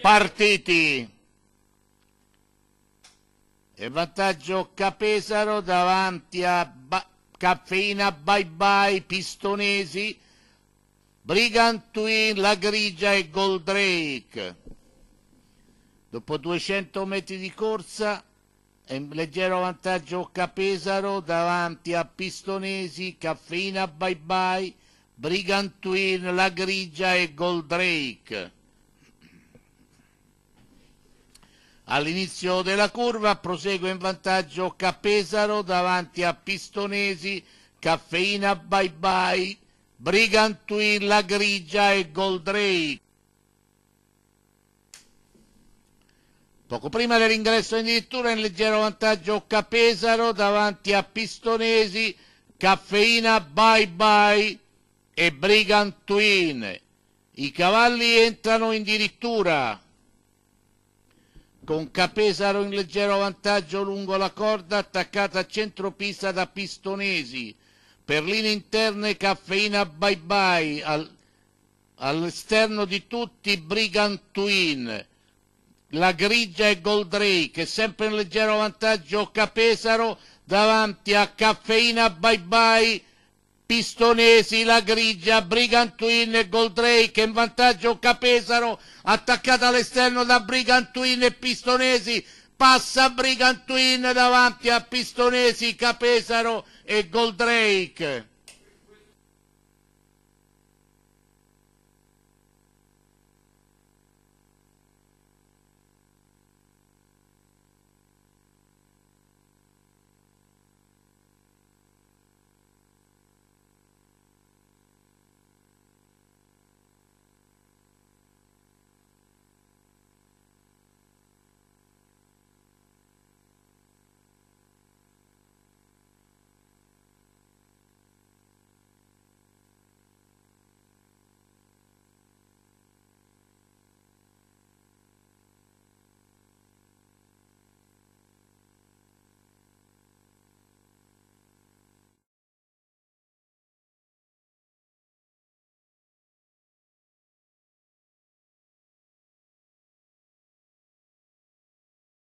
partiti. E vantaggio Capesaro davanti a ba Caffeina Bye Bye, Pistonesi, Brigantuin, La Grigia e Goldrake. Dopo 200 metri di corsa, è in leggero vantaggio Capesaro davanti a Pistonesi, Caffeina Bye Bye, Brigantuin, La Grigia e Goldrake. All'inizio della curva prosegue in vantaggio Capesaro davanti a Pistonesi, Caffeina Bye Bye, Brigantuin La Grigia e Goldrake. Poco prima dell'ingresso in dirittura in leggero vantaggio Capesaro davanti a Pistonesi, Caffeina Bye Bye e Brigantuin. I cavalli entrano in dirittura con Capesaro in leggero vantaggio lungo la corda attaccata a centropista da Pistonesi, per linee interne Caffeina Bye Bye, al, all'esterno di tutti Brigantuin, la grigia e Goldrake, sempre in leggero vantaggio Capesaro davanti a Caffeina Bye Bye Pistonesi, La Grigia, Brigantuin e Goldrake in vantaggio Capesaro, attaccata all'esterno da Brigantuin e Pistonesi, passa Brigantuin davanti a Pistonesi, Capesaro e Goldrake.